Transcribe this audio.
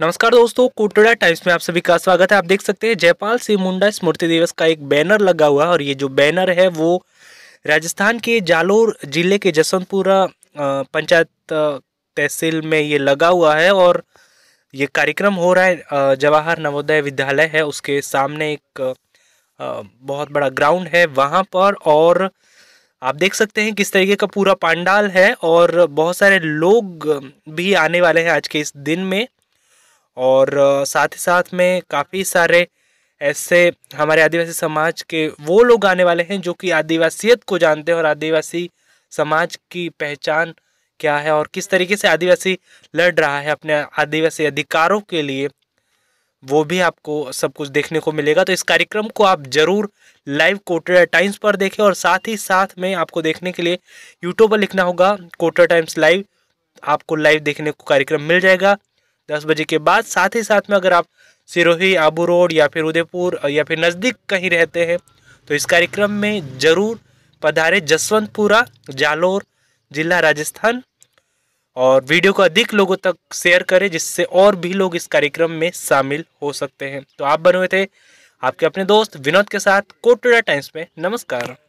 नमस्कार दोस्तों कोटड़ा टाइम्स में आप सभी का स्वागत है आप देख सकते हैं जयपाल सिंह मुंडा स्मृति दिवस का एक बैनर लगा हुआ है और ये जो बैनर है वो राजस्थान के जालोर जिले के जसवंतपुरा पंचायत तहसील में ये लगा हुआ है और ये कार्यक्रम हो रहा है जवाहर नवोदय विद्यालय है उसके सामने एक बहुत बड़ा ग्राउंड है वहाँ पर और आप देख सकते हैं किस तरीके का पूरा पांडाल है और बहुत सारे लोग भी आने वाले हैं आज के इस दिन में और साथ ही साथ में काफ़ी सारे ऐसे हमारे आदिवासी समाज के वो लोग आने वाले हैं जो कि आदिवासियत को जानते हैं और आदिवासी समाज की पहचान क्या है और किस तरीके से आदिवासी लड़ रहा है अपने आदिवासी अधिकारों के लिए वो भी आपको सब कुछ देखने को मिलेगा तो इस कार्यक्रम को आप ज़रूर लाइव कोटरा टाइम्स पर देखें और साथ ही साथ में आपको देखने के लिए यूट्यूब पर लिखना होगा कोटरा टाइम्स लाइव आपको लाइव देखने को कार्यक्रम मिल जाएगा दस बजे के बाद साथ ही साथ में अगर आप सिरोही आबू रोड या फिर उदयपुर या फिर नज़दीक कहीं रहते हैं तो इस कार्यक्रम में ज़रूर पधारे जसवंतपुरा जालोर जिला राजस्थान और वीडियो को अधिक लोगों तक शेयर करें जिससे और भी लोग इस कार्यक्रम में शामिल हो सकते हैं तो आप बने हुए थे आपके अपने दोस्त विनोद के साथ कोटोडा टाइम्स में नमस्कार